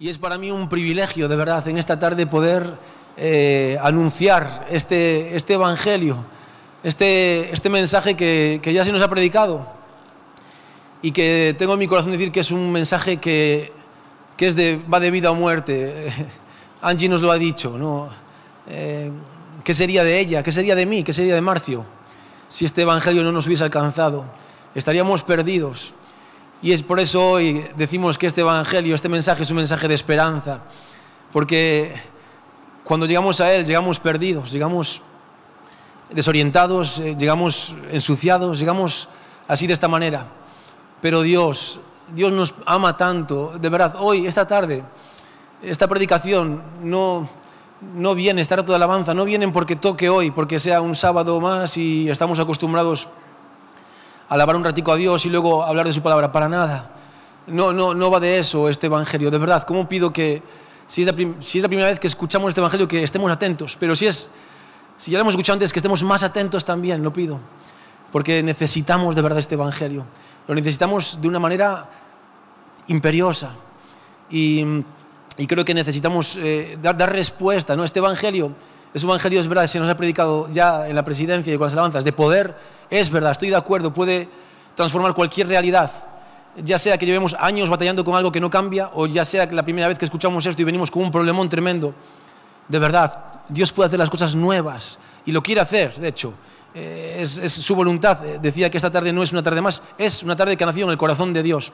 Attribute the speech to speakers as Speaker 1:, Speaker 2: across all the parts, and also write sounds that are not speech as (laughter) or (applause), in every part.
Speaker 1: Y es para mí un privilegio, de verdad, en esta tarde poder eh, anunciar este, este Evangelio, este, este mensaje que, ya se nos ha predicado y que tengo en mi corazón decir que es un mensaje que, es de, va de vida o muerte. (laughs) Angie nos lo ha dicho, ¿no? Eh, ¿Qué sería de ella? ¿Qué sería de mí? ¿Qué sería de Marcio? Si este Evangelio no nos hubiese alcanzado, estaríamos perdidos. Y es por eso hoy decimos que este Evangelio, este mensaje es un mensaje de esperanza, porque cuando llegamos a Él llegamos perdidos, llegamos desorientados, eh, llegamos ensuciados, llegamos así de esta manera. Pero Dios, Dios nos ama tanto, de verdad, hoy, esta tarde, esta predicación no, no viene, esta toda de alabanza, no vienen porque toque hoy, porque sea un sábado más y estamos acostumbrados alabar un ratico a Dios y luego hablar de su palabra, para nada. No, no, no va de eso este Evangelio, de verdad. ¿Cómo pido que, si es, la si es la primera vez que escuchamos este Evangelio, que estemos atentos? Pero si, es, si ya lo hemos escuchado antes, que estemos más atentos también, lo pido. Porque necesitamos de verdad este Evangelio. Lo necesitamos de una manera imperiosa. Y, creo que necesitamos eh, dar, dar respuesta, ¿no? Este Evangelio un evangelio es verdad, se nos ha predicado ya en la presidencia y con las alabanzas, de poder, es verdad, estoy de acuerdo, puede transformar cualquier realidad, ya sea que llevemos años batallando con algo que no cambia, o ya sea que la primera vez que escuchamos esto y venimos con un problemón tremendo. De verdad, Dios puede hacer las cosas nuevas y lo quiere hacer, de hecho. Eh, es, su voluntad. Eh, decía que esta tarde no es una tarde más, es una tarde que ha nacido en el corazón de Dios.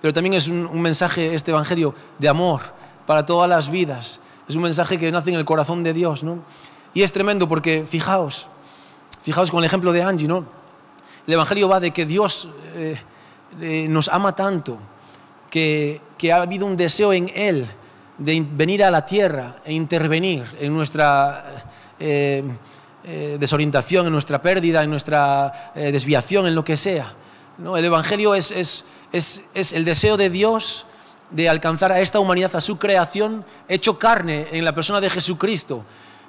Speaker 1: Pero también es un mensaje, este Evangelio, de amor para todas las vidas, es un mensaje que nace en el corazón de Dios, ¿no? Y es tremendo porque, fijaos, fijaos con el ejemplo de Angie, ¿no? El Evangelio va de que Dios eh, eh, nos ama tanto, que, ha habido un deseo en Él de venir a la tierra e intervenir en nuestra... Eh, desorientación, en nuestra pérdida, en nuestra desviación, en lo que sea. ¿no? El Evangelio es, es, es, el deseo de Dios de alcanzar a esta humanidad, a su creación, hecho carne en la persona de Jesucristo,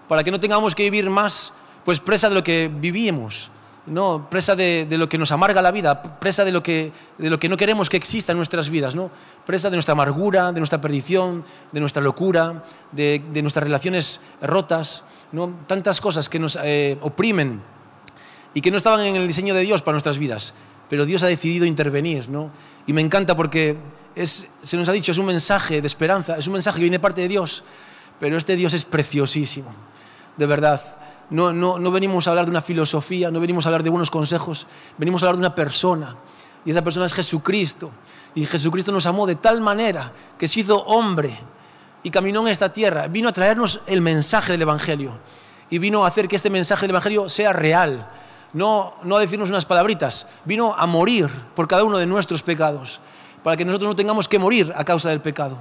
Speaker 1: para que no tengamos que vivir más pues presa de lo que vivimos, ¿no? presa de, lo que nos amarga la vida, presa de lo, que, de lo que no queremos que exista en nuestras vidas, ¿no? presa de nuestra amargura, de nuestra perdición, de nuestra locura, de, nuestras relaciones rotas, ¿no? tantas cosas que nos eh, oprimen y que no estaban en el diseño de Dios para nuestras vidas, pero Dios ha decidido intervenir. ¿no? Y me encanta porque se nos ha dicho, es un mensaje de esperanza, es un mensaje que viene parte de Dios, pero este Dios es preciosísimo, de verdad. No, no venimos a hablar de una filosofía, no venimos a hablar de buenos consejos, venimos a hablar de una persona, y esa persona es Jesucristo. Y Jesucristo nos amó de tal manera que se hizo hombre y caminó en esta tierra, vino a traernos el mensaje del Evangelio y vino a hacer que este mensaje del Evangelio sea real, no, no a decirnos unas palabritas, vino a morir por cada uno de nuestros pecados para que nosotros no tengamos que morir a causa del pecado.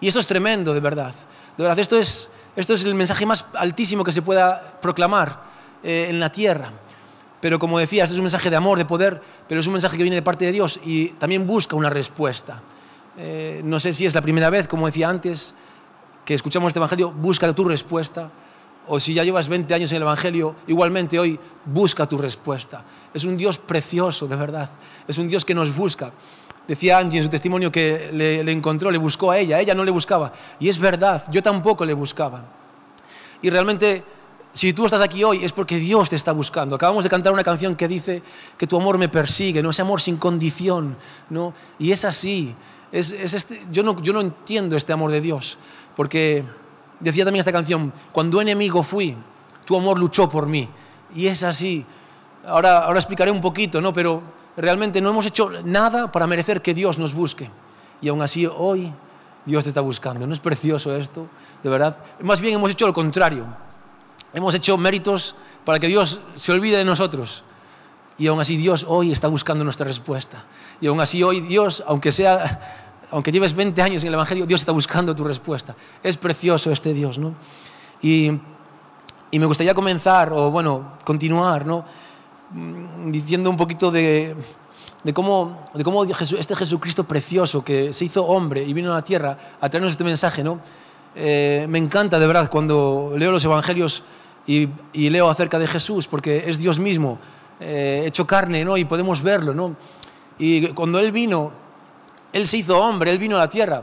Speaker 1: Y esto es tremendo, de verdad. De verdad, esto es, esto es el mensaje más altísimo que se pueda proclamar eh, en la tierra. Pero como decía, este es un mensaje de amor, de poder, pero es un mensaje que viene de parte de Dios y también busca una respuesta. Eh, no sé si es la primera vez, como decía antes, que escuchamos este Evangelio, busca tu respuesta. O si ya llevas 20 años en el Evangelio, igualmente hoy busca tu respuesta. Es un Dios precioso, de verdad. Es un Dios que nos busca. Decía Angie en su testimonio que le, encontró, le buscó a ella, ella no le buscaba. Y es verdad, yo tampoco le buscaba. Y realmente, si tú estás aquí hoy, es porque Dios te está buscando. Acabamos de cantar una canción que dice que tu amor me persigue, ¿no? Ese amor sin condición, ¿no? Y es así. Es, este, yo, no, yo no entiendo este amor de Dios, porque decía también esta canción, cuando enemigo fui, tu amor luchó por mí. Y es así. Ahora, ahora explicaré un poquito, ¿no? Pero realmente no hemos hecho nada para merecer que Dios nos busque. Y aún así hoy Dios te está buscando. ¿No es precioso esto? De verdad. Más bien hemos hecho lo contrario. Hemos hecho méritos para que Dios se olvide de nosotros. Y aún así Dios hoy está buscando nuestra respuesta. Y aún así hoy Dios, aunque sea aunque lleves 20 años en el evangelio, Dios está buscando tu respuesta. Es precioso este Dios, ¿no? Y, y me gustaría comenzar o bueno, continuar, ¿no? Mm, diciendo un poquito de, de cómo, de cómo este Jesucristo precioso que se hizo hombre y vino a la tierra a traernos este mensaje, ¿no? Eh, me encanta de verdad cuando leo los evangelios y, leo acerca de Jesús, porque es Dios mismo eh, hecho carne, ¿no? Y podemos verlo, ¿no? Y cuando Él vino, Él se hizo hombre, Él vino a la tierra.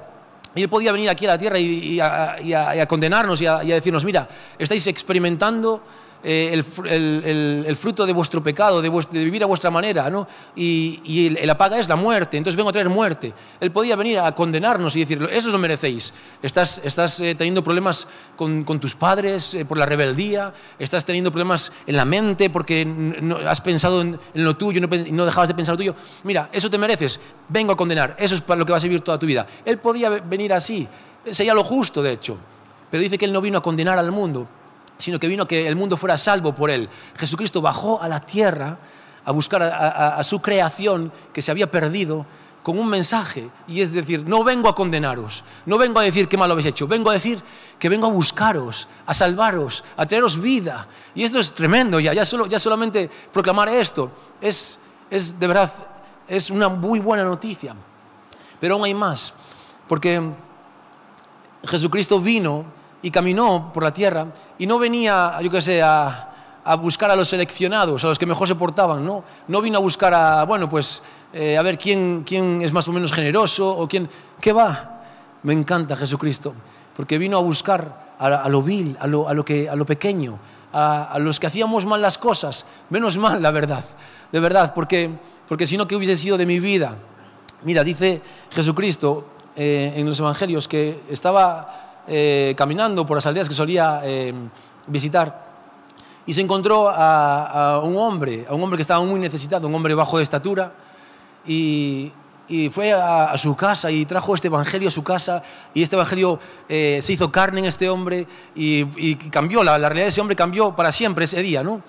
Speaker 1: Y Él podía venir aquí a la tierra y, a, condenarnos y a decirnos, mira, estáis experimentando eh, el, fruto de vuestro pecado, de, vivir a vuestra manera, ¿no? Y, la paga es la muerte, entonces vengo a traer muerte. Él podía venir a condenarnos y decir, eso lo merecéis. Estás, eh, teniendo problemas con, tus padres eh, por la rebeldía, estás teniendo problemas en la mente porque no, has pensado en, lo tuyo, no, no dejabas de pensar lo tuyo. Mira, eso te mereces, vengo a condenar, eso es para lo que vas a vivir toda tu vida. Él podía venir así, sería lo justo, de hecho, pero dice que él no vino a condenar al mundo, sino que vino que el mundo fuera salvo por él. Jesucristo bajó a la tierra a buscar a, su creación que se había perdido con un mensaje y es decir, no vengo a condenaros, no vengo a decir qué mal habéis hecho, vengo a decir que vengo a buscaros, a salvaros, a teneros vida. Y esto es tremendo ya, ya, solo, ya solamente proclamar esto es, es de verdad, es una muy buena noticia. Pero aún hay más, porque Jesucristo vino y caminó por la tierra y no venía, yo qué sé, a, buscar a los seleccionados, a los que mejor se portaban, ¿no? No vino a buscar a, bueno, pues eh, a ver quién, quién es más o menos generoso o quién... ¿Qué va? Me encanta Jesucristo, porque vino a buscar a, lo vil, a lo, que, a lo pequeño, a, los que hacíamos mal las cosas, menos mal, la verdad, de verdad, porque, porque si no, ¿qué hubiese sido de mi vida? Mira, dice Jesucristo eh, en los Evangelios que estaba eh, caminando por las aldeas que solía eh, visitar y se encontró a, un hombre, a un hombre que estaba muy necesitado, un hombre bajo de estatura, y, fue a, su casa y trajo este evangelio a su casa, y este evangelio eh, se hizo carne en este hombre y, cambió, la, la, realidad de ese hombre cambió para siempre ese día, ¿no?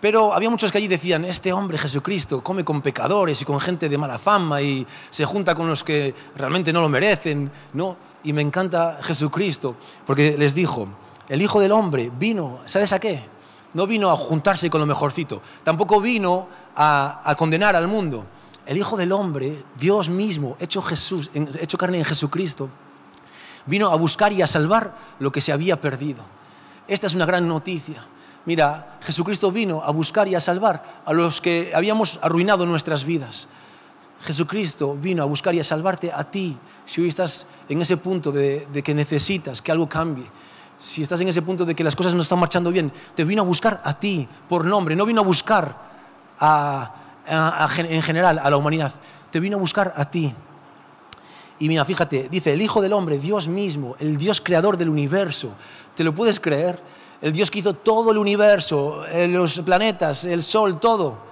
Speaker 1: Pero había muchos que allí decían, este hombre Jesucristo come con pecadores y con gente de mala fama y se junta con los que realmente no lo merecen, ¿no? Y me encanta Jesucristo, porque les dijo, el Hijo del Hombre vino, ¿sabes a qué? No vino a juntarse con lo mejorcito, tampoco vino a, condenar al mundo. El Hijo del Hombre, Dios mismo, hecho, Jesús, hecho carne en Jesucristo, vino a buscar y a salvar lo que se había perdido. Esta es una gran noticia. Mira, Jesucristo vino a buscar y a salvar a los que habíamos arruinado nuestras vidas. Jesucristo vino a buscar y a salvarte a ti. Si hoy estás en ese punto de, que necesitas que algo cambie, si estás en ese punto de que las cosas no están marchando bien, te vino a buscar a ti por nombre, no vino a buscar en general a la humanidad, te vino a buscar a ti. Y mira, fíjate, dice, el Hijo del Hombre, Dios mismo, el Dios creador del universo, ¿te lo puedes creer? El Dios que hizo todo el universo, eh, los planetas, el sol, todo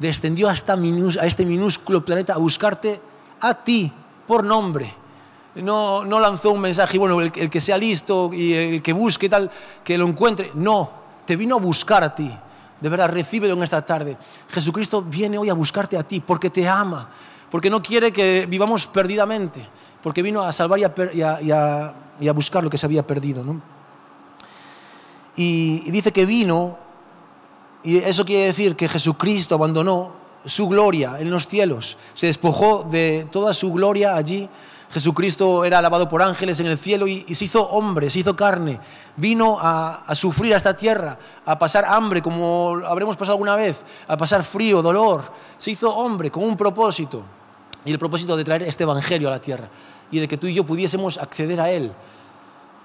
Speaker 1: descendió hasta a este minúsculo planeta a buscarte a ti por nombre. No, no lanzó un mensaje, bueno, el, que sea listo y el que busque tal, que lo encuentre. No, te vino a buscar a ti. De verdad, recíbelo en esta tarde. Jesucristo viene hoy a buscarte a ti porque te ama, porque no quiere que vivamos perdidamente, porque vino a salvar y a, buscar lo que se había perdido. y dice que vino y eso quiere decir que Jesucristo abandonó su gloria en los cielos, se despojó de toda su gloria allí. Jesucristo era alabado por ángeles en el cielo y, se hizo hombre, se hizo carne, vino a, a, sufrir a esta tierra, a pasar hambre como habremos pasado alguna vez, a pasar frío, dolor, se hizo hombre con un propósito y el propósito de traer este Evangelio a la tierra y de que tú y yo pudiésemos acceder a él.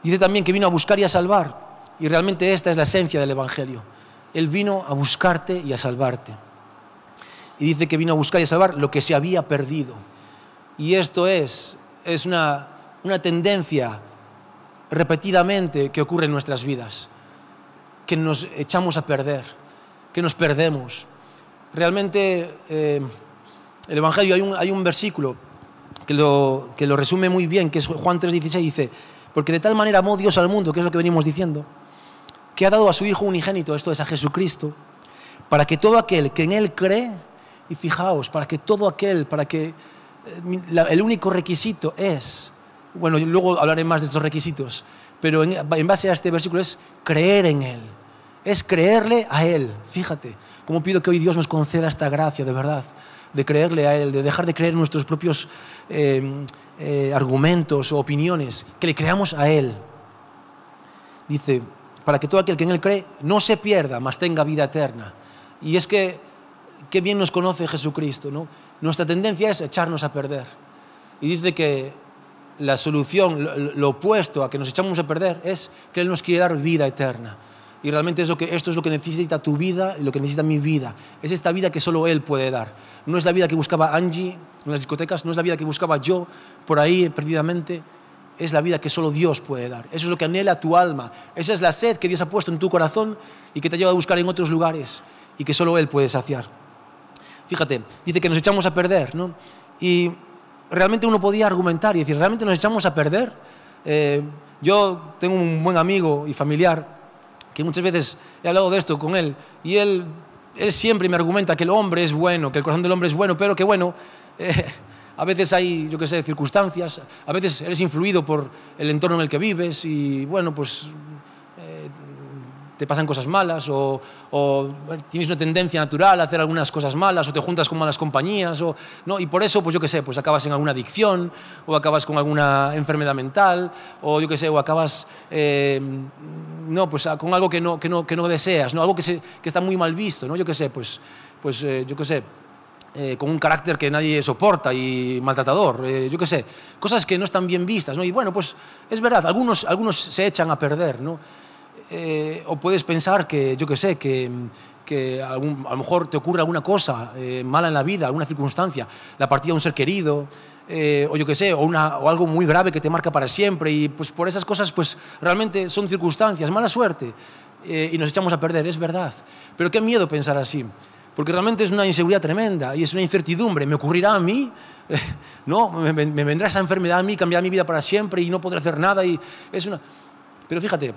Speaker 1: Dice también que vino a buscar y a salvar y realmente esta es la esencia del Evangelio él vino a buscarte y a salvarte. Y dice que vino a buscar y a salvar lo que se había perdido. Y esto es, es una, tendencia repetidamente que ocurre en nuestras vidas, que nos echamos a perder, que nos perdemos. Realmente eh, el Evangelio hay un, versículo que lo, que lo resume muy bien, que es Juan 3:16, dice, porque de tal manera amó Dios al mundo, que es lo que venimos diciendo que ha dado a su Hijo unigénito, esto es a Jesucristo, para que todo aquel que en Él cree, y fijaos, para que todo aquel, para que eh, el único requisito es, bueno, luego hablaré más de estos requisitos, pero en, base a este versículo es creer en Él, es creerle a Él, fíjate, como pido que hoy Dios nos conceda esta gracia de verdad, de creerle a Él, de dejar de creer nuestros propios eh, eh, argumentos o opiniones, que le creamos a Él. Dice, para que todo aquel que en Él cree no se pierda, mas tenga vida eterna. Y es que, qué bien nos conoce Jesucristo, ¿no? Nuestra tendencia es echarnos a perder. Y dice que la solución, lo, opuesto a que nos echamos a perder, es que Él nos quiere dar vida eterna. Y realmente es que, esto es lo que necesita tu vida y lo que necesita mi vida. Es esta vida que solo Él puede dar. No es la vida que buscaba Angie en las discotecas, no es la vida que buscaba yo por ahí perdidamente es la vida que solo Dios puede dar. Eso es lo que anhela tu alma. Esa es la sed que Dios ha puesto en tu corazón y que te ha llevado a buscar en otros lugares y que solo Él puede saciar. Fíjate, dice que nos echamos a perder, ¿no? Y realmente uno podía argumentar y decir, ¿realmente nos echamos a perder? Eh, yo tengo un buen amigo y familiar que muchas veces he hablado de esto con él y él, él siempre me argumenta que el hombre es bueno, que el corazón del hombre es bueno, pero que bueno... Eh, a veces hay, yo qué sé, circunstancias, a veces eres influido por el entorno en el que vives y, bueno, pues eh, te pasan cosas malas o, tienes una tendencia natural a hacer algunas cosas malas o te juntas con malas compañías o, ¿no? y por eso, pues yo qué sé, pues acabas en alguna adicción o acabas con alguna enfermedad mental o yo qué sé, o acabas eh, no, pues, con algo que no, que no, deseas, ¿no? algo que, se, está muy mal visto, ¿no? yo qué sé, pues, pues eh, yo qué sé, eh, con un carácter que nadie soporta y maltratador, eh, yo qué sé, cosas que no están bien vistas, ¿no? Y bueno, pues es verdad, algunos, algunos se echan a perder, ¿no? Eh, o puedes pensar que, yo qué sé, que, a lo mejor te ocurre alguna cosa mala en la vida, alguna circunstancia, la partida de un ser querido, o yo qué sé, o, una, o algo muy grave que te marca para siempre. Y pues por esas cosas, pues realmente son circunstancias, mala suerte. y nos echamos a perder, es verdad. Pero qué miedo pensar así porque realmente es una inseguridad tremenda y es una incertidumbre. ¿Me ocurrirá a mí? (laughs) ¿No? ¿Me, vendrá esa enfermedad a mí, cambiará mi vida para siempre y no podré hacer nada? Y es una... Pero fíjate,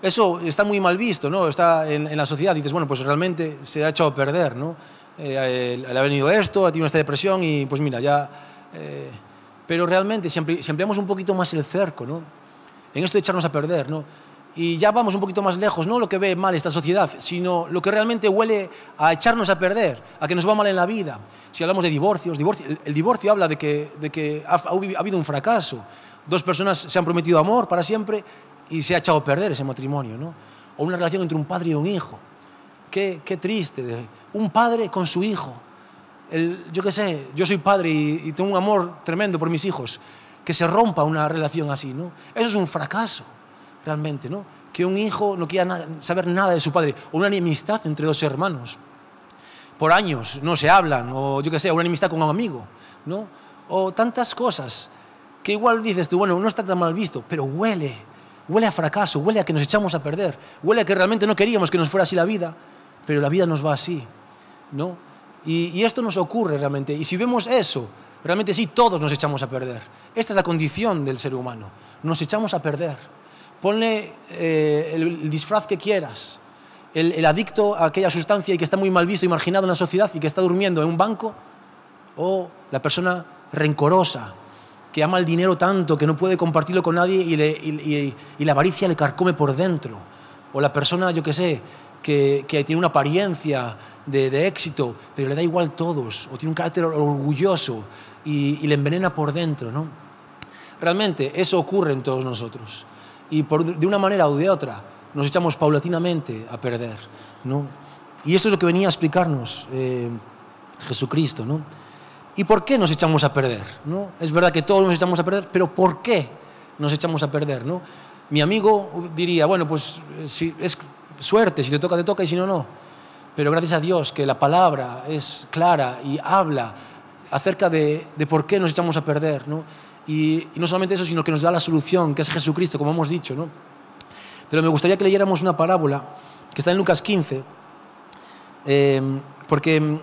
Speaker 1: eso está muy mal visto, ¿no? Está en, la sociedad. Dices, bueno, pues realmente se ha echado a perder, ¿no? Eh, le ha venido esto, ha tenido esta depresión y pues mira, ya... Eh, pero realmente, si, si ampliamos un poquito más el cerco, ¿no? En esto de echarnos a perder, ¿no? y ya vamos un poquito más lejos, no lo que ve mal esta sociedad, sino lo que realmente huele a echarnos a perder, a que nos va mal en la vida. Si hablamos de divorcios, el, divorcio habla de que, de que ha, habido un fracaso. Dos personas se han prometido amor para siempre y se ha echado a perder ese matrimonio, O una relación entre un padre y un hijo. Qué, qué triste. Un padre con su hijo. yo qué sé, yo soy padre y, y tengo un amor tremendo por mis hijos. Que se rompa una relación así, ¿no? Eso es un fracaso realmente, ¿no? Que un hijo no quiera saber nada de su padre, o una enemistad entre dos hermanos. Por años no se hablan, o yo qué sé, una enemistad con un amigo, ¿no? O tantas cosas que igual dices tú, bueno, no está tan mal visto, pero huele, huele a fracaso, huele a que nos echamos a perder, huele a que realmente no queríamos que nos fuera así la vida, pero la vida nos va así, ¿no? Y, y esto nos ocurre realmente, y si vemos eso, realmente sí, todos nos echamos a perder. Esta es la condición del ser humano, nos echamos a perder ponle eh, el, disfraz que quieras. El, adicto a aquella sustancia y que está muy mal visto y marginado en la sociedad y que está durmiendo en un banco. O la persona rencorosa que ama el dinero tanto que no puede compartirlo con nadie y, la avaricia le carcome por dentro. O la persona, yo que sé, que, tiene una apariencia de, éxito, pero le da igual a todos, o tiene un carácter orgulloso y, y, le envenena por dentro, ¿no? Realmente eso ocurre en todos nosotros y de una manera o de otra nos echamos paulatinamente a perder. ¿no? Y esto es lo que venía a explicarnos eh, Jesucristo. ¿no? ¿Y por qué nos echamos a perder? ¿no? Es verdad que todos nos echamos a perder, pero ¿por qué nos echamos a perder? ¿no? Mi amigo diría, bueno, pues eh, si, es suerte, si te toca, te toca y si no, no. Pero gracias a Dios que la palabra es clara y habla acerca de, de por qué nos echamos a perder. ¿no? Y, no solamente eso, sino que nos da la solución, que es Jesucristo, como hemos dicho. ¿no? Pero me gustaría que leyéramos una parábola que está en Lucas 15, eh, porque,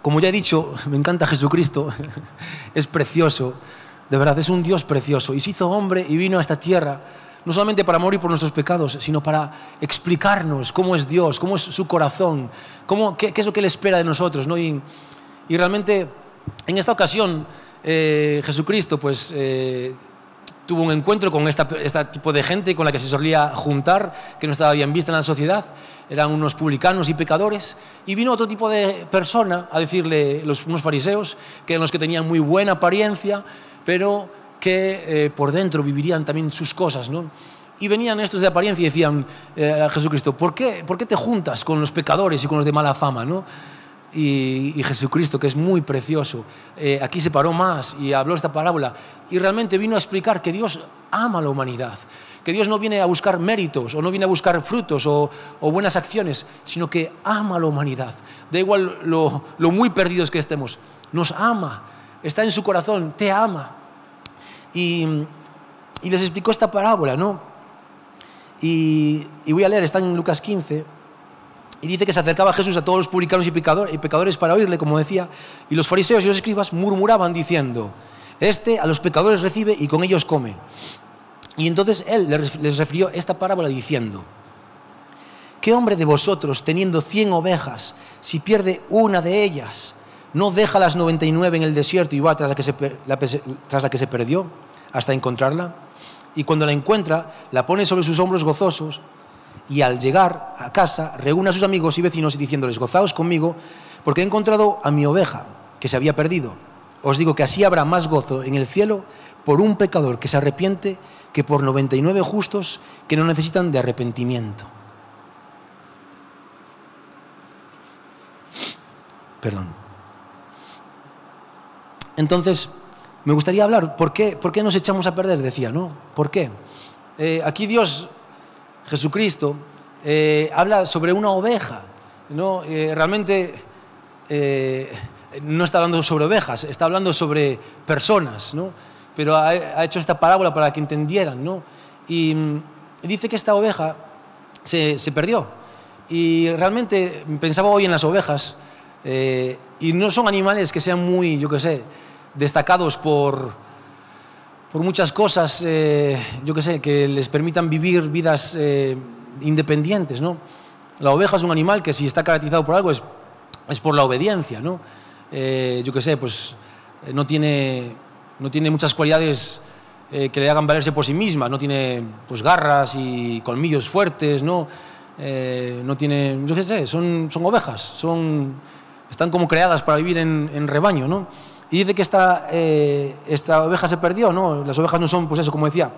Speaker 1: como ya he dicho, (laughs) me encanta Jesucristo, (laughs) es precioso, de verdad, es un Dios precioso, y se hizo hombre y vino a esta tierra no solamente para morir por nuestros pecados, sino para explicarnos cómo es Dios, cómo es su corazón, cómo, qué, es lo que Él espera de nosotros. ¿no? Y, y realmente en esta ocasión eh, Jesucristo pues, eh, tuvo un encuentro con este tipo de gente con la que se solía juntar, que no estaba bien vista en la sociedad, eran unos publicanos y pecadores, y vino otro tipo de persona a decirle, unos fariseos, que eran los que tenían muy buena apariencia, pero que eh, por dentro vivirían también sus cosas, ¿no? Y venían estos de apariencia y decían a Jesucristo, ¿por qué, ¿por qué te juntas con los pecadores y con los de mala fama? ¿no? y, Jesucristo, que es muy precioso. Eh, aquí se paró más y habló esta parábola y realmente vino a explicar que Dios ama a la humanidad, que Dios no viene a buscar méritos o no viene a buscar frutos o, buenas acciones, sino que ama a la humanidad. Da igual lo, muy perdidos que estemos, nos ama, está en su corazón, te ama. Y, les explicó esta parábola, ¿no? Y, y voy a leer, está en Lucas 15 y dice que se acercaba Jesús a todos los publicanos y, pecadores para oírle, como decía, y los fariseos y los escribas murmuraban diciendo, este a los pecadores recibe y con ellos come. Y entonces él les refirió esta parábola diciendo, ¿qué hombre de vosotros, teniendo cien ovejas, si pierde una de ellas, no deja las 99 en el desierto y va la que tras la que se perdió hasta encontrarla? Y cuando la encuentra, la pone sobre sus hombros gozosos y al llegar a casa reúne a sus amigos y vecinos y diciéndoles, gozaos conmigo, porque he encontrado a mi oveja que se había perdido. Os digo que así habrá más gozo en el cielo por un pecador que se arrepiente que por 99 justos que no necesitan de arrepentimiento. Perdón. Entonces, me gustaría hablar, ¿por qué, nos echamos a perder? Decía, ¿no? ¿Por qué? Eh, aquí Dios Jesucristo, eh, habla sobre una oveja. ¿no? Eh, realmente eh, no está hablando sobre ovejas, está hablando sobre personas, pero ha, hecho esta parábola para que entendieran. Y mm, dice que esta oveja se, se perdió. Y realmente pensaba hoy en las ovejas, y no son animales que sean muy, yo qué sé, destacados por por muchas cosas, eh, yo qué sé, que les permitan vivir vidas eh, independientes, ¿no? La oveja es un animal que si está caracterizado por algo es, es por la obediencia, ¿no? Eh, yo qué sé, pues no tiene, no tiene muchas cualidades que le hagan valerse por sí misma, no tiene pues garras y colmillos fuertes, ¿no? no tiene, yo qué sé, son, son ovejas, son, están como creadas para vivir en, en rebaño, ¿no? Y dice que eh, esta, oveja se perdió, ¿no? Las ovejas no son, pues eso, como decía,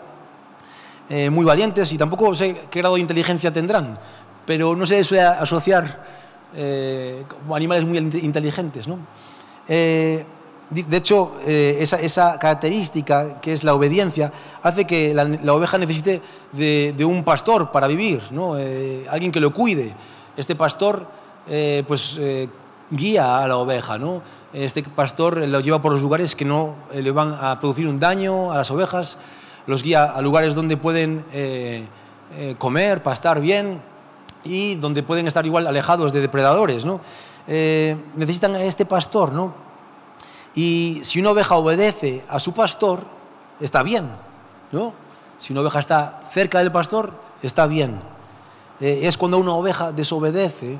Speaker 1: eh, muy valientes y tampoco sé qué grado de inteligencia tendrán, pero no se suele asociar eh, animales muy inteligentes, ¿no? De hecho, esa, característica que es la obediencia hace que la, oveja necesite de, un pastor para vivir, ¿no? alguien que lo cuide. Este pastor pues, guía a la oveja, ¿no? este pastor lo lleva por los lugares que no eh, le van a producir un daño a las ovejas, los guía a lugares donde pueden eh, eh, comer, pastar bien y donde pueden estar igual alejados de depredadores. ¿no? necesitan a este pastor, ¿no? Y si una oveja obedece a su pastor, está bien, ¿no? Si una oveja está cerca del pastor, está bien. es cuando una oveja desobedece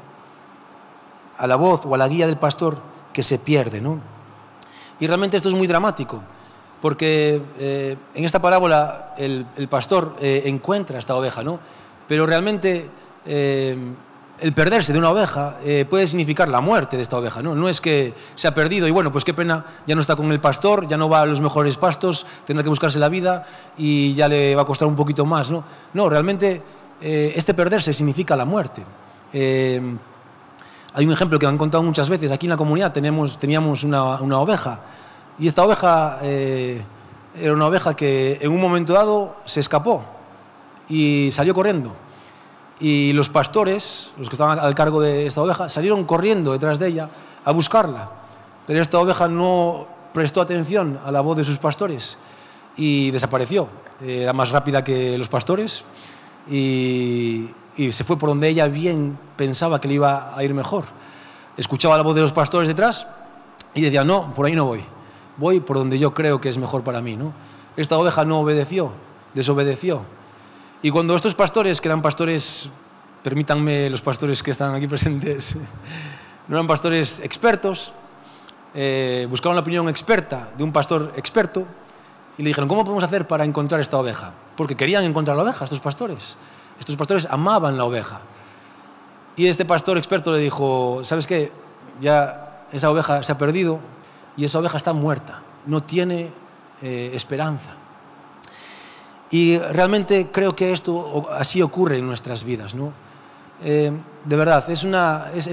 Speaker 1: a la voz o a la guía del pastor, que se pierde. ¿no? Y realmente esto es muy dramático, porque eh, en esta parábola el, pastor eh, encuentra esta oveja, ¿no? pero realmente eh, el perderse de una oveja puede significar la muerte de esta oveja. ¿no? no es que se ha perdido y bueno, pues qué pena, ya no está con el pastor, ya no va a los mejores pastos, tendrá que buscarse la vida y ya le va a costar un poquito más. No, no realmente este perderse significa la muerte. Hay un ejemplo que me han contado muchas veces. Aquí en la comunidad teníamos una, oveja y esta oveja eh, era una oveja que en un momento dado se escapó y salió corriendo. Y los pastores, los que estaban al cargo de esta oveja, salieron corriendo detrás de ella a buscarla. Pero esta oveja no prestó atención a la voz de sus pastores y desapareció. Era más rápida que los pastores y, se fue por donde ella bien pensaba que le iba a ir mejor. Escuchaba la voz de los pastores detrás y decía, no, por ahí no voy, voy por donde yo creo que es mejor para mí. ¿no? Esta oveja no obedeció, desobedeció. Y cuando estos pastores, que eran pastores, permítanme los pastores que están aquí presentes, (laughs) no eran pastores expertos, buscaban eh, buscaron la opinión experta de un pastor experto y le dijeron, ¿cómo podemos hacer para encontrar esta oveja? porque querían encontrar la oveja, estos pastores. Estos pastores amaban la oveja. Y este pastor experto le dijo, ¿sabes qué? Ya esa oveja se ha perdido y esa oveja está muerta, no tiene eh, esperanza. Y realmente creo que esto así ocurre en nuestras vidas, ¿no? Eh, de verdad, es,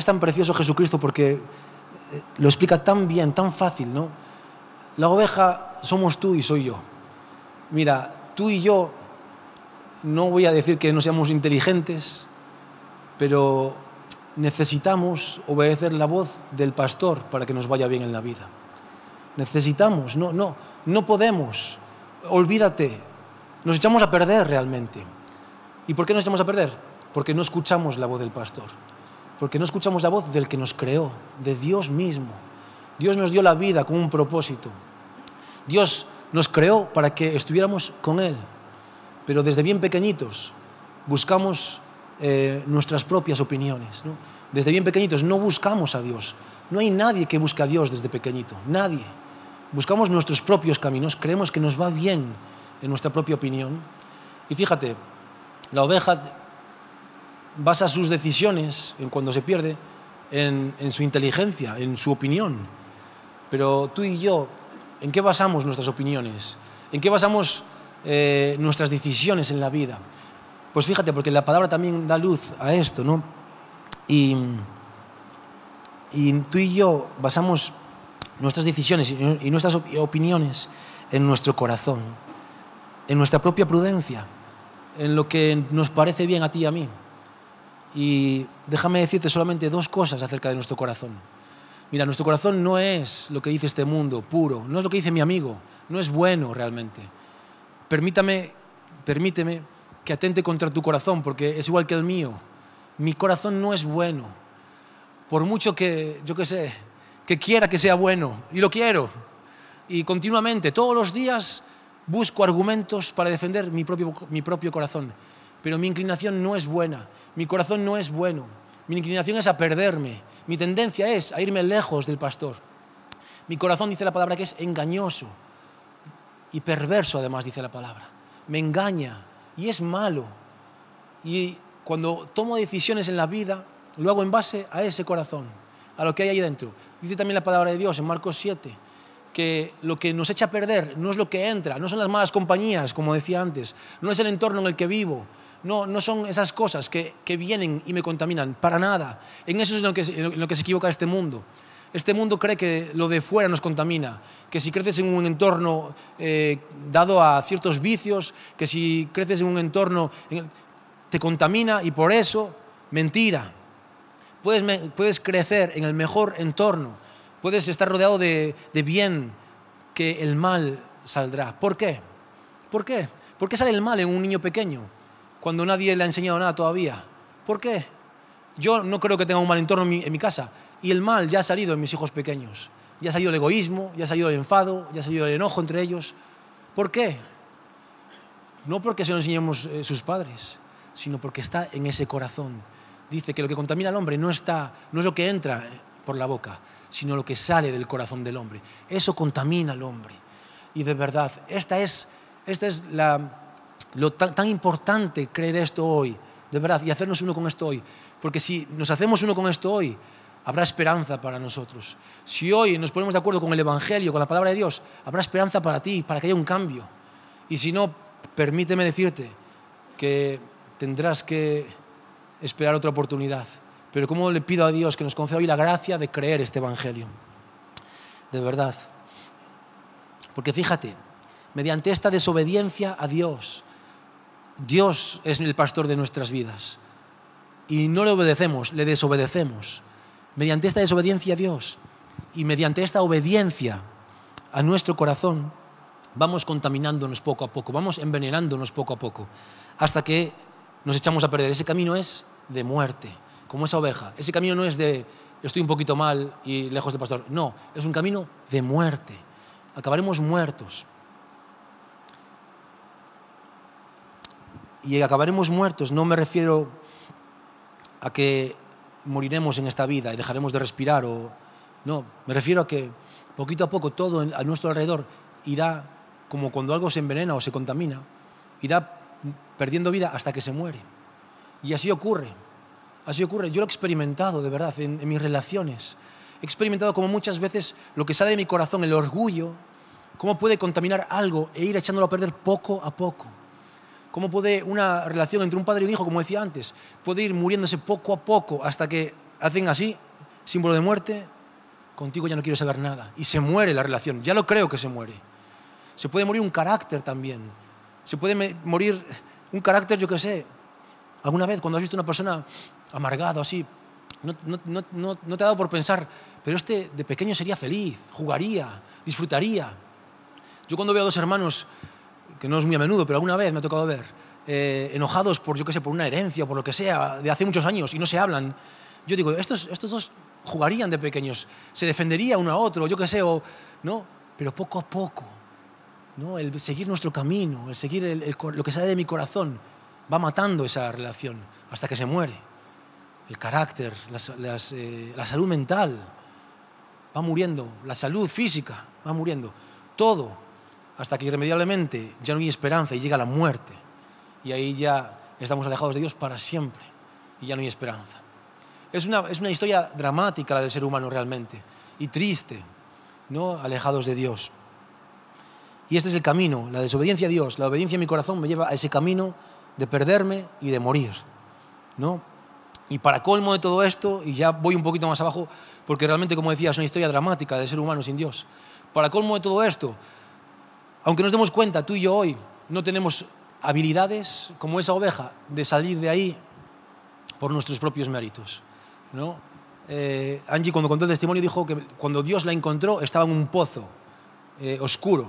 Speaker 1: tan precioso Jesucristo porque eh, lo explica tan bien, tan fácil, ¿no? La oveja somos tú y soy yo. Mira, tú y yo, no voy a decir que no seamos inteligentes, pero necesitamos obedecer la voz del pastor para que nos vaya bien en la vida. Necesitamos, no, no, no podemos. Olvídate, nos echamos a perder realmente. ¿Y por qué nos echamos a perder? Porque no escuchamos la voz del pastor, porque no escuchamos la voz del que nos creó, de Dios mismo. Dios nos dio la vida con un propósito. Dios nos creó para que estuviéramos con Él, pero desde bien pequeñitos buscamos eh, nuestras propias opiniones. Desde bien pequeñitos no buscamos a Dios. No hay nadie que busque a Dios desde pequeñito, nadie. Buscamos nuestros propios caminos, creemos que nos va bien en nuestra propia opinión. Y fíjate, la oveja basa sus decisiones en cuando se pierde en, en su inteligencia, en su opinión. Pero tú y yo ¿En qué basamos nuestras opiniones? ¿En qué basamos eh, nuestras decisiones en la vida? Pues fíjate, porque la palabra también da luz a esto, ¿no? y tú y yo basamos nuestras decisiones y nuestras opiniones en nuestro corazón, en nuestra propia prudencia, en lo que nos parece bien a ti y a mí. Y déjame decirte solamente dos cosas acerca de nuestro corazón. Mira, nuestro corazón no es lo que dice este mundo, puro, no es lo que dice mi amigo, no es bueno realmente. Permítame, permíteme que atente contra tu corazón, porque es igual que el mío. Mi corazón no es bueno. Por mucho que, yo qué sé, que quiera que sea bueno, y lo quiero, y continuamente, todos los días, busco argumentos para defender mi propio, mi propio corazón, pero mi inclinación no es buena, mi corazón no es bueno. Mi inclinación es a perderme. Mi tendencia es a irme lejos del pastor. Mi corazón dice la palabra que es engañoso y perverso además dice la palabra. Me engaña y es malo. Y cuando tomo decisiones en la vida, lo hago en base a ese corazón, a lo que hay ahí dentro. Dice también la palabra de Dios en Marcos 7, que lo que nos echa a perder no es lo que entra, no son las malas compañías, como decía antes, no es el entorno en el que vivo, no, no son esas cosas que, vienen y me contaminan, para nada. En eso es lo que, en lo que se equivoca este mundo. Este mundo cree que lo de fuera nos contamina, que si creces en un entorno eh, dado a ciertos vicios, que si creces en un entorno te contamina y por eso, mentira. Puedes, puedes crecer en el mejor entorno, puedes estar rodeado de, de bien, que el mal saldrá. ¿Por qué? ¿Por qué? ¿Por qué sale el mal en un niño pequeño? cuando nadie le ha enseñado nada todavía. ¿Por qué? Yo no creo que tenga un mal entorno en mi, casa. Y el mal ya ha salido en mis hijos pequeños. Ya ha salido el egoísmo, ya ha salido el enfado, ya ha salido el enojo entre ellos. ¿Por qué? No porque se lo enseñemos eh, sus padres, sino porque está en ese corazón. Dice que lo que contamina al hombre no, está, no es lo que entra eh, por la boca, sino lo que sale del corazón del hombre. Eso contamina al hombre. Y de verdad, esta es, esta es la, lo tan, importante creer esto hoy, de verdad, y hacernos uno con esto hoy. Porque si nos hacemos uno con esto hoy, habrá esperanza para nosotros. Si hoy nos ponemos de acuerdo con el Evangelio, con la palabra de Dios, habrá esperanza para ti, para que haya un cambio. Y si no, permíteme decirte que tendrás que esperar otra oportunidad. Pero ¿cómo le pido a Dios que nos conceda hoy la gracia de creer este Evangelio? De verdad. Porque fíjate, mediante esta desobediencia a Dios, Dios es el pastor de nuestras vidas y no le obedecemos, le desobedecemos. Mediante esta desobediencia a Dios y mediante esta obediencia a nuestro corazón, vamos contaminándonos poco a poco, vamos envenenándonos poco a poco, hasta que nos echamos a perder. Ese camino es de muerte, como esa oveja. Ese camino no es de estoy un poquito mal y lejos del pastor. No, es un camino de muerte. Acabaremos muertos. y acabaremos muertos, no me refiero a que moriremos en esta vida y dejaremos de respirar o no, me refiero a que poquito a poco todo a nuestro alrededor irá como cuando algo se envenena o se contamina, irá perdiendo vida hasta que se muere. Y así ocurre. Así ocurre. Yo lo he experimentado de verdad en, en mis relaciones. He experimentado como muchas veces lo que sale de mi corazón, el orgullo, cómo puede contaminar algo e ir echándolo a perder poco a poco cómo puede una relación entre un padre y un hijo, como decía antes, puede ir muriéndose poco a poco hasta que hacen así, símbolo de muerte, contigo ya no quiero saber nada. Y se muere la relación, ya lo creo que se muere. Se puede morir un carácter también. Se puede morir un carácter, yo qué sé. Alguna vez, cuando has visto una persona amargada, así, no, no te ha dado por pensar, pero este de pequeño sería feliz, jugaría, disfrutaría. Yo cuando veo a dos hermanos que no es muy a menudo, pero alguna vez me ha tocado ver, eh, enojados por, yo qué sé, por una herencia o por lo que sea, de hace muchos años y no se hablan. Yo digo, estos, estos dos jugarían de pequeños, se defendería uno a otro, yo qué sé, ¿no? Pero poco a poco, ¿no? El seguir nuestro camino, el seguir lo que sale de mi corazón, va matando esa relación hasta que se muere. El carácter, eh, la salud mental va muriendo, la salud física va muriendo, todo hasta que irremediablemente ya no hay esperanza y llega la muerte. Y ahí ya estamos alejados de Dios para siempre y ya no hay esperanza. Es una, es una historia dramática la del ser humano realmente y triste, ¿no? Alejados de Dios. Y este es el camino, la desobediencia a Dios, la obediencia a mi corazón me lleva a ese camino de perderme y de morir, ¿no? Y para colmo de todo esto, y ya voy un poquito más abajo, porque realmente, como decía, es una historia dramática del ser humano sin Dios. Para colmo de todo esto, aunque nos demos cuenta, tú y yo hoy no tenemos habilidades como esa oveja de salir de ahí por nuestros propios méritos. Eh, Angie cuando contó el testimonio dijo que cuando Dios la encontró estaba en un pozo eh, oscuro.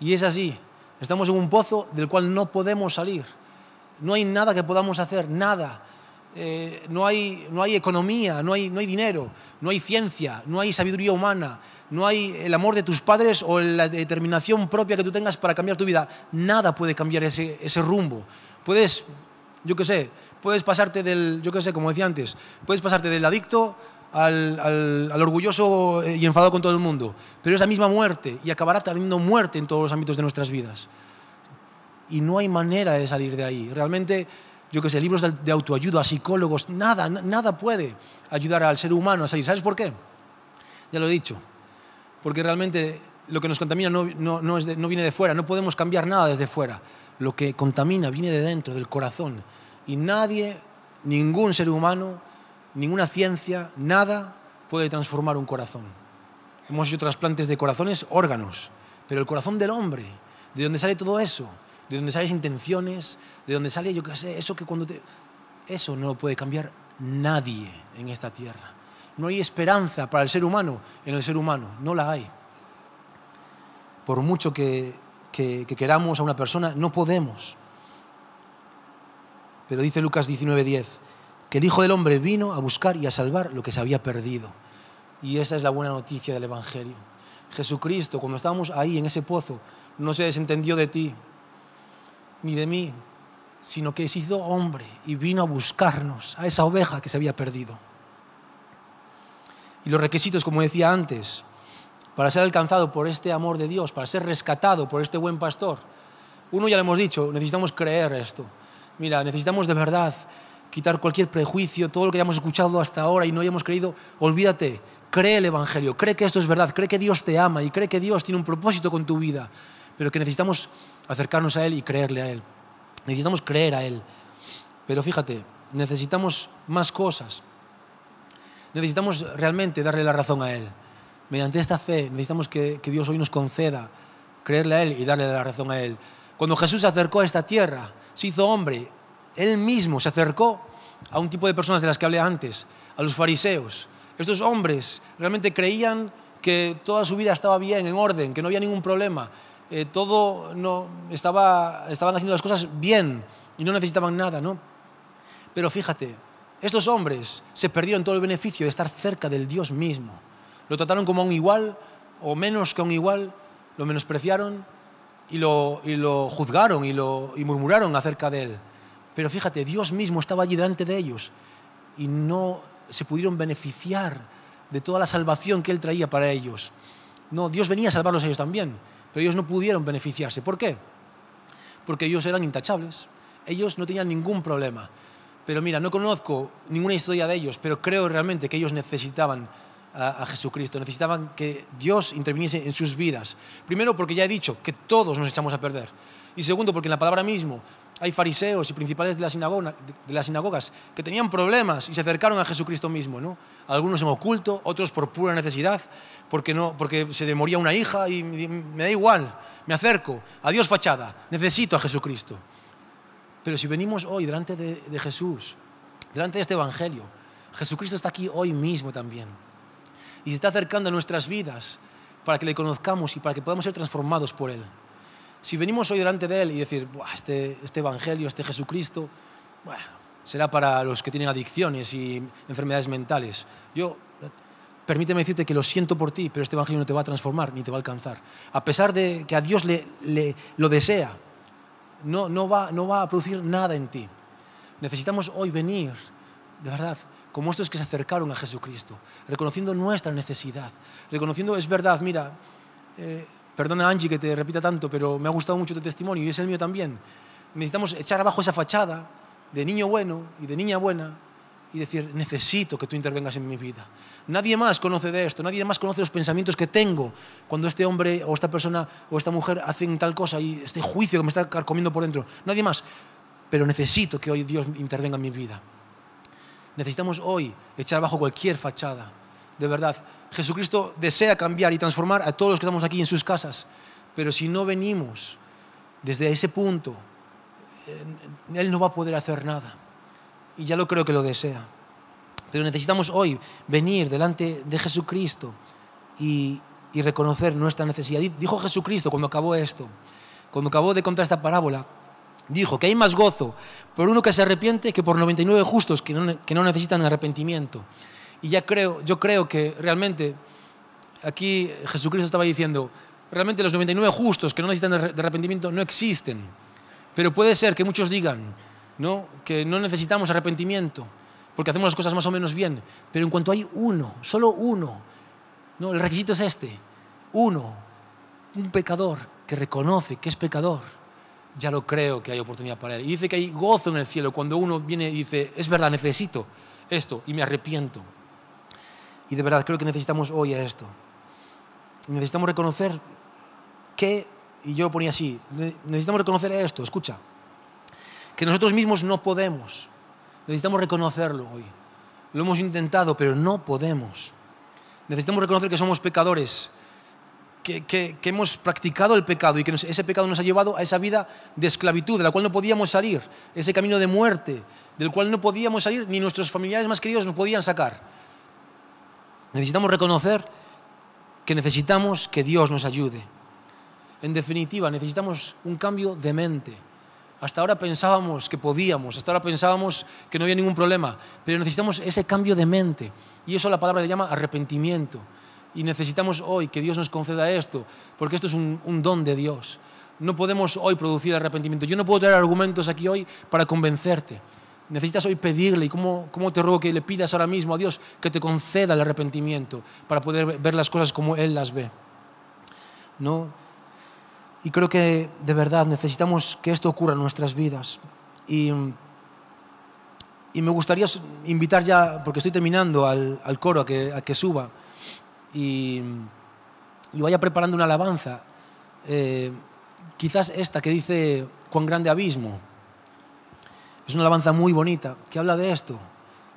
Speaker 1: Y es así, estamos en un pozo del cual no podemos salir. No hay nada que podamos hacer, nada. Eh, no, hay, no hay economía, no hay, no hay dinero, no hay ciencia, no hay sabiduría humana, no hay el amor de tus padres o la determinación propia que tú tengas para cambiar tu vida. Nada puede cambiar ese, rumbo. Puedes, yo qué sé, puedes pasarte del, yo qué sé, como decía antes, puedes pasarte del adicto al, al, orgulloso eh, y enfadado con todo el mundo, pero es la misma muerte y acabará teniendo muerte en todos los ámbitos de nuestras vidas. Y no hay manera de salir de ahí. Realmente yo que sé, libros de autoayuda, psicólogos, nada, nada puede ayudar al ser humano a salir. ¿Sabes por qué? Ya lo he dicho. Porque realmente lo que nos contamina no, no viene de fuera, no podemos cambiar nada desde fuera. Lo que contamina viene de dentro, del corazón. Y nadie, ningún ser humano, ninguna ciencia, nada puede transformar un corazón. Hemos hecho trasplantes de corazones, órganos, pero el corazón del hombre, de donde sale todo eso, de donde salen intenciones, de donde sale, yo qué sé, eso que cuando te... Eso no lo puede cambiar nadie en esta tierra. No hay esperanza para el ser humano en el ser humano, no la hay. Por mucho que, que, que queramos a una persona, no podemos. Pero dice Lucas 19:10, que el Hijo del Hombre vino a buscar y a salvar lo que se había perdido. Y esa es la buena noticia del Evangelio. Jesucristo, cuando estábamos ahí en ese pozo, no se desentendió de ti, ni de mí, sino que se hizo hombre y vino a buscarnos, a esa oveja que se había perdido. Y los requisitos, como decía antes, para ser alcanzado por este amor de Dios, para ser rescatado por este buen pastor, uno ya lo hemos dicho, necesitamos creer esto. Mira, necesitamos de verdad quitar cualquier prejuicio, todo lo que hayamos escuchado hasta ahora y no hayamos creído, olvídate, cree el Evangelio, cree que esto es verdad, cree que Dios te ama y cree que Dios tiene un propósito con tu vida, pero que necesitamos acercarnos a Él y creerle a Él. Necesitamos creer a Él. Pero fíjate, necesitamos más cosas. Necesitamos realmente darle la razón a Él. Mediante esta fe necesitamos que, Dios hoy nos conceda creerle a Él y darle la razón a Él. Cuando Jesús se acercó a esta tierra, se hizo hombre, Él mismo se acercó a un tipo de personas de las que hablé antes, a los fariseos. Estos hombres realmente creían que toda su vida estaba bien, en orden, que no había ningún problema. Eh, todo no, estaba, estaban haciendo las cosas bien y no necesitaban nada, ¿no? Pero fíjate, estos hombres se perdieron todo el beneficio de estar cerca del Dios mismo. Lo trataron como un igual o menos que un igual, lo menospreciaron y lo, y lo juzgaron y, lo, y murmuraron acerca de él. Pero fíjate, Dios mismo estaba allí delante de ellos y no se pudieron beneficiar de toda la salvación que Él traía para ellos. No, Dios venía a salvarlos a ellos también pero ellos no pudieron beneficiarse. ¿Por qué? Porque ellos eran intachables. Ellos no tenían ningún problema. Pero mira, no conozco ninguna historia de ellos, pero creo realmente que ellos necesitaban a, Jesucristo, necesitaban que Dios interviniese en sus vidas. Primero porque ya he dicho que todos nos echamos a perder. Y segundo porque en la palabra mismo hay fariseos y principales de, de las sinagogas que tenían problemas y se acercaron a Jesucristo mismo. ¿no? Algunos en oculto, otros por pura necesidad porque, no, porque se le moría una hija y me da igual, me acerco, adiós fachada, necesito a Jesucristo. Pero si venimos hoy delante de, Jesús, delante de este Evangelio, Jesucristo está aquí hoy mismo también y se está acercando a nuestras vidas para que le conozcamos y para que podamos ser transformados por Él. Si venimos hoy delante de Él y decir, este, este Evangelio, este Jesucristo, bueno, será para los que tienen adicciones y enfermedades mentales. Yo permíteme decirte que lo siento por ti, pero este Evangelio no te va a transformar ni te va a alcanzar. A pesar de que a Dios le, lo desea, no, va, no va a producir nada en ti. Necesitamos hoy venir, de verdad, como estos que se acercaron a Jesucristo, reconociendo nuestra necesidad, reconociendo, es verdad, mira, eh, perdona Angie que te repita tanto, pero me ha gustado mucho tu testimonio y es el mío también. Necesitamos echar abajo esa fachada de niño bueno y de niña buena y decir, necesito que tú intervengas en mi vida, Nadie más conoce de esto, nadie más conoce los pensamientos que tengo cuando este hombre o esta persona o esta mujer hacen tal cosa y este juicio que me está carcomiendo por dentro. Nadie más. Pero necesito que hoy Dios intervenga en mi vida. Necesitamos hoy echar abajo cualquier fachada. De verdad, Jesucristo desea cambiar y transformar a todos los que estamos aquí en sus casas. Pero si no venimos desde ese punto, eh, Él no va a poder hacer nada. Y ya lo creo que lo desea. Pero necesitamos hoy venir delante de Jesucristo y, reconocer nuestra necesidad. Dijo Jesucristo cuando acabó esto, cuando acabó de contar esta parábola, dijo que hay más gozo por uno que se arrepiente que por 99 justos que no, que no necesitan arrepentimiento. Y ya creo, yo creo que realmente aquí Jesucristo estaba diciendo, realmente los 99 justos que no necesitan arrepentimiento no existen. Pero puede ser que muchos digan ¿no? que no necesitamos arrepentimiento porque hacemos las cosas más o menos bien, pero en cuanto hay uno, solo uno, no, el requisito es este, uno, un pecador que reconoce que es pecador, ya lo creo que hay oportunidad para él. Y dice que hay gozo en el cielo cuando uno viene y dice, es verdad, necesito esto y me arrepiento. Y de verdad creo que necesitamos hoy a esto. Necesitamos reconocer que, y yo ponía así, necesitamos reconocer esto, escucha, que nosotros mismos no podemos Necesitamos reconocerlo hoy. Lo hemos intentado, pero no podemos. Necesitamos reconocer que somos pecadores, que, hemos practicado el pecado y que ese pecado nos ha llevado a esa vida de esclavitud, de la cual no podíamos salir, ese camino de muerte, del cual no podíamos salir, ni nuestros familiares más queridos nos podían sacar. Necesitamos reconocer que necesitamos que Dios nos ayude. En definitiva, necesitamos un cambio de mente. Hasta ahora pensábamos que podíamos, hasta ahora pensábamos que no había ningún problema, pero necesitamos ese cambio de mente. Y eso la palabra le llama arrepentimiento. Y necesitamos hoy que Dios nos conceda esto, porque esto es un, don de Dios. No podemos hoy producir arrepentimiento. Yo no puedo traer argumentos aquí hoy para convencerte. Necesitas hoy pedirle, y cómo, cómo te ruego que le pidas ahora mismo a Dios que te conceda el arrepentimiento para poder ver las cosas como Él las ve. ¿No? Y creo que de verdad necesitamos que esto ocurra en nuestras vidas. Y, y me gustaría invitar ya, porque estoy terminando, al, al coro a que, a que suba y, y, vaya preparando una alabanza. Eh, quizás esta que dice Cuán grande abismo. Es una alabanza muy bonita que habla de esto,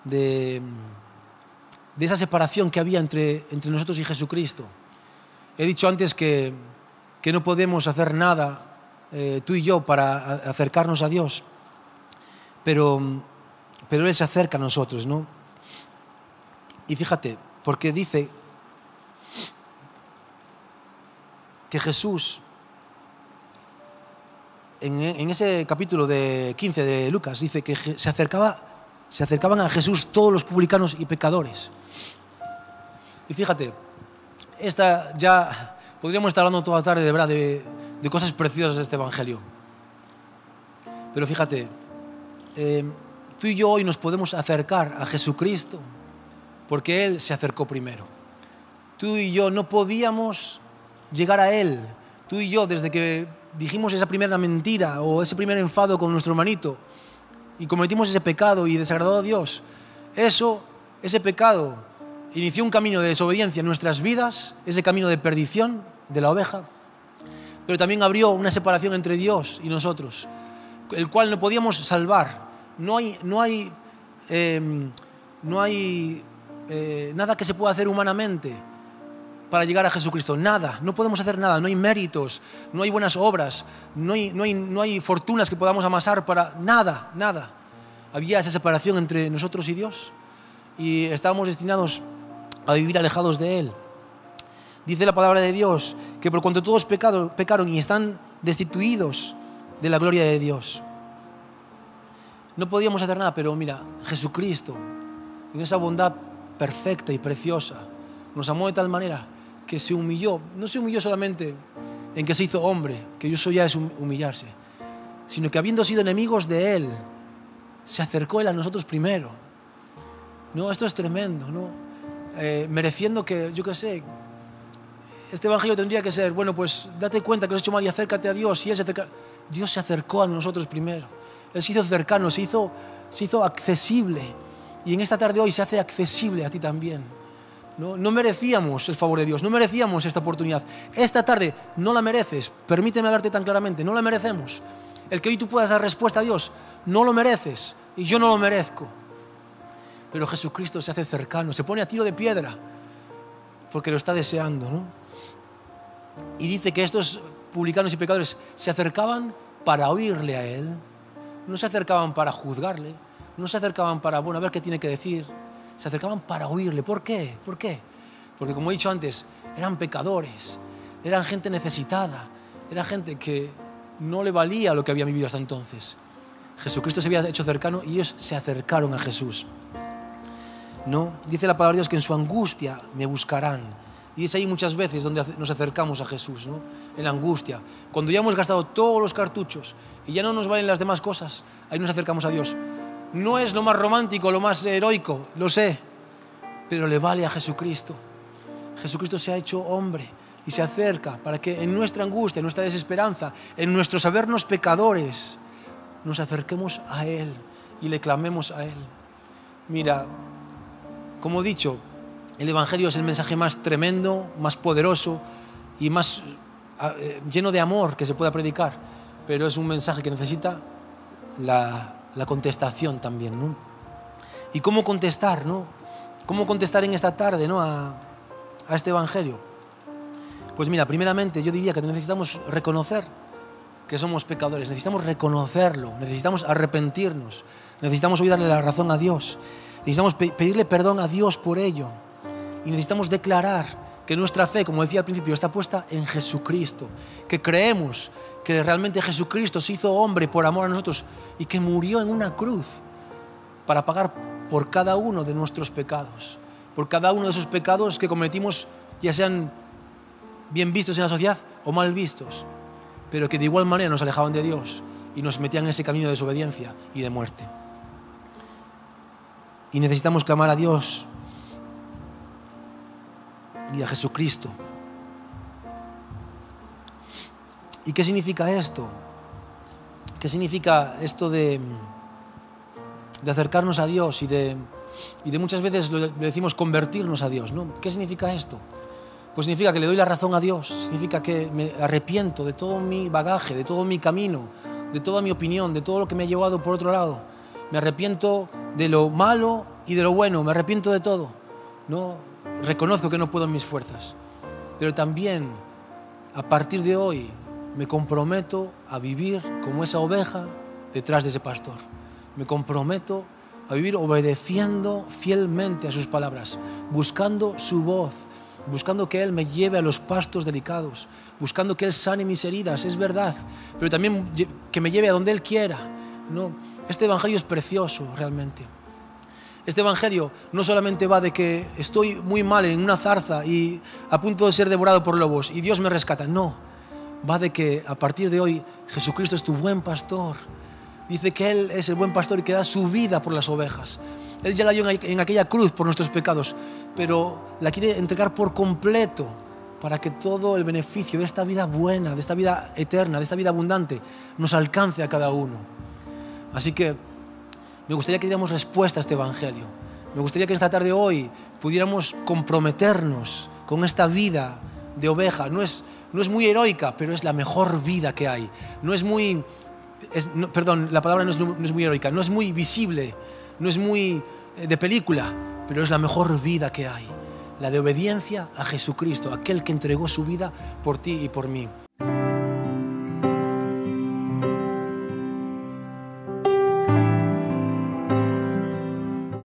Speaker 1: de, de esa separación que había entre, entre nosotros y Jesucristo. He dicho antes que que no podemos hacer nada eh, tú y yo para acercarnos a Dios, pero, pero Él se acerca a nosotros, ¿no? Y fíjate, porque dice que Jesús, en, ese capítulo de 15 de Lucas, dice que se, acercaba, se acercaban a Jesús todos los publicanos y pecadores. Y fíjate, esta ya Podríamos estar hablando toda la tarde de, verdad, de, cosas preciosas de este Evangelio. Pero fíjate, eh, tú y yo hoy nos podemos acercar a Jesucristo porque Él se acercó primero. Tú y yo no podíamos llegar a Él. Tú y yo, desde que dijimos esa primera mentira o ese primer enfado con nuestro hermanito y cometimos ese pecado y desagradó a Dios, eso, ese pecado inició un camino de desobediencia en nuestras vidas, ese camino de perdición de la oveja, pero también abrió una separación entre Dios y nosotros, el cual no podíamos salvar. No hay, no hay, em, no hay eh, nada que se pueda hacer humanamente para llegar a Jesucristo. Nada, no podemos hacer nada, no hay méritos, no hay buenas obras, no hay, no hay, no hay fortunas que podamos amasar para nada, nada. Había esa separación entre nosotros y Dios y estábamos destinados a vivir alejados de Él. Dice la palabra de Dios que por cuanto todos pecaron y están destituidos de la gloria de Dios. No podíamos hacer nada, pero mira, Jesucristo, en esa bondad perfecta y preciosa, nos amó de tal manera que se humilló. No se humilló solamente en que se hizo hombre, que yo soy ya es humillarse, sino que habiendo sido enemigos de Él, se acercó Él a nosotros primero. No, esto es tremendo, ¿no? Eh, mereciendo que, yo qué sé, este evangelio tendría que ser, bueno, pues date cuenta que lo has hecho mal y acércate a Dios. Y Dios se acercó a nosotros primero. Él se hizo cercano, se hizo, se hizo accesible. Y en esta tarde hoy se hace accesible a ti también. ¿No? no merecíamos el favor de Dios, no merecíamos esta oportunidad. Esta tarde no la mereces, permíteme hablarte tan claramente, no la merecemos. El que hoy tú puedas dar respuesta a Dios, no lo mereces y yo no lo merezco. Pero Jesucristo se hace cercano, se pone a tiro de piedra, porque lo está deseando. Y dice que estos publicanos y pecadores se acercaban para oírle a Él, no se acercaban para juzgarle, no se acercaban para, bueno, a ver qué tiene que decir, se acercaban para oírle. ¿Por qué? ¿Por qué? Porque como he dicho antes, eran pecadores, eran gente necesitada, era gente que no le valía lo que había vivido hasta entonces. Jesucristo se había hecho cercano y ellos se acercaron a Jesús. Dice la palabra de Dios que en su angustia me buscarán. Y es ahí muchas veces donde nos acercamos a Jesús, En la angustia. Cuando ya hemos gastado todos los cartuchos y ya no nos valen las demás cosas, ahí nos acercamos a Dios. No es lo más romántico, lo más heroico, lo sé, pero le vale a Jesucristo. Jesucristo se ha hecho hombre y se acerca para que en nuestra angustia, en nuestra desesperanza, en nuestro sabernos pecadores, nos acerquemos a Él y le clamemos a Él. Mira, como he dicho, el Evangelio es el mensaje más tremendo, más poderoso y más ah, eh, lleno de amor que se pueda predicar, pero es un mensaje que necesita la, contestación también. ¿Y cómo contestar? ¿no? ¿Cómo contestar en esta tarde ¿no? a, a este Evangelio? Pues mira, primeramente yo diría que necesitamos reconocer que somos pecadores, necesitamos reconocerlo, necesitamos arrepentirnos, necesitamos hoy la razón a Dios Necesitamos pedirle perdón a Dios por ello. Y necesitamos declarar que nuestra fe, como decía al principio, está puesta en Jesucristo. Que creemos que realmente Jesucristo se hizo hombre por amor a nosotros y que murió en una cruz para pagar por cada uno de nuestros pecados. Por cada uno de esos pecados que cometimos, ya sean bien vistos en la sociedad o mal vistos, pero que de igual manera nos alejaban de Dios y nos metían en ese camino de desobediencia y de muerte. Y necesitamos clamar a Dios y a Jesucristo. ¿Y qué significa esto? ¿Qué significa esto de, de acercarnos a Dios y de, de muchas veces le decimos convertirnos a Dios? ¿no? ¿Qué significa esto? Pues significa que le doy la razón a Dios, significa que me arrepiento de todo mi bagaje, de todo mi camino, de toda mi opinión, de todo lo que me ha llevado por otro lado me arrepiento de lo malo y de lo bueno, me arrepiento de todo. No reconozco que no puedo en mis fuerzas, pero también a partir de hoy me comprometo a vivir como esa oveja detrás de ese pastor. Me comprometo a vivir obedeciendo fielmente a sus palabras, buscando su voz, buscando que Él me lleve a los pastos delicados, buscando que Él sane mis heridas, es verdad, pero también que me lleve a donde Él quiera. ¿no? Este Evangelio es precioso realmente. Este Evangelio no solamente va de que estoy muy mal en una zarza y a punto de ser devorado por lobos y Dios me rescata, no. Va de que a partir de hoy Jesucristo es tu buen pastor. Dice que Él es el buen pastor y que da su vida por las ovejas. Él ya la dio en aquella cruz por nuestros pecados, pero la quiere entregar por completo para que todo el beneficio de esta vida buena, de esta vida eterna, de esta vida abundante, nos alcance a cada uno. Así que me gustaría que diéramos respuesta a este Evangelio. Me gustaría que esta tarde hoy pudiéramos comprometernos con esta vida de oveja. No es, no es muy heroica, pero es la mejor vida que hay. No es muy, perdón, la palabra no es, muy heroica, no es muy visible, no es muy eh, de película, pero es la mejor vida que hay. La de obediencia a Jesucristo, aquel que entregó su vida por ti y por mí.